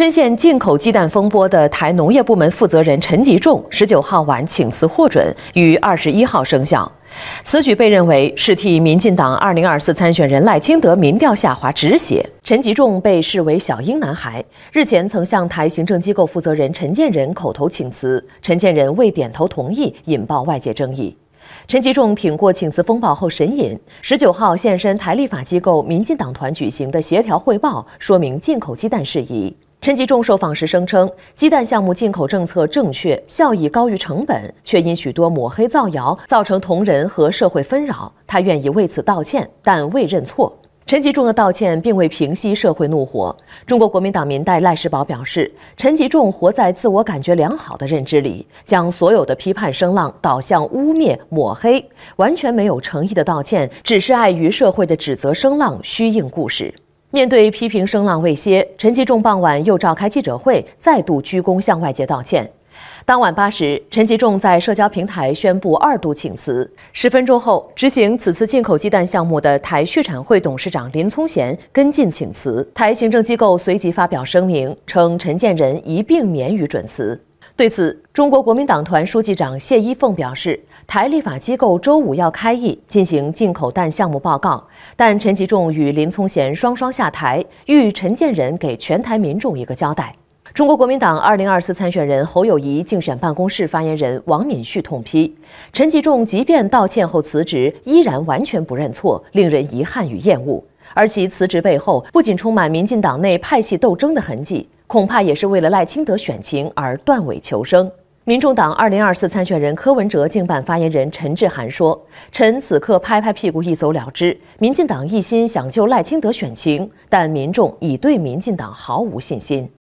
深陷进口鸡蛋风波的台农业部门负责人陈吉仲，十九号晚请辞获准，于二十一号生效。此举被认为是替民进党二零二四参选人赖清德民调下滑止血。陈吉仲被视为“小英男孩”，日前曾向台行政机构负责人陈建仁口头请辞，陈建仁未点头同意，引爆外界争议。陈吉仲挺过请辞风暴后神隐，十九号现身台立法机构民进党团举行的协调汇报，说明进口鸡蛋事宜。陈吉仲受访时声称，鸡蛋项目进口政策正确，效益高于成本，却因许多抹黑造谣造成同仁和社会纷扰。他愿意为此道歉，但未认错。陈吉仲的道歉并未平息社会怒火。中国国民党民代赖世宝表示，陈吉仲活在自我感觉良好的认知里，将所有的批判声浪导向污蔑抹黑，完全没有诚意的道歉，只是碍于社会的指责声浪，虚应故事。面对批评声浪未歇，陈吉仲傍晚又召开记者会，再度鞠躬向外界道歉。当晚八时，陈吉仲在社交平台宣布二度请辞。十分钟后，执行此次进口鸡蛋项目的台畜产会董事长林聪贤跟进请辞。台行政机构随即发表声明，称陈建仁一并免予准辞。对此，中国国民党团书记长谢依凤表示，台立法机构周五要开议进行进口蛋项目报告，但陈吉仲与林聪贤双双下台，欲陈建仁给全台民众一个交代。中国国民党2024参选人侯友谊竞选办公室发言人王敏旭痛批，陈吉仲即便道歉后辞职，依然完全不认错，令人遗憾与厌恶。而其辞职背后，不仅充满民进党内派系斗争的痕迹。恐怕也是为了赖清德选情而断尾求生。民众党二零二四参选人柯文哲竞办发言人陈志涵说：“陈此刻拍拍屁股一走了之，民进党一心想救赖清德选情，但民众已对民进党毫无信心。”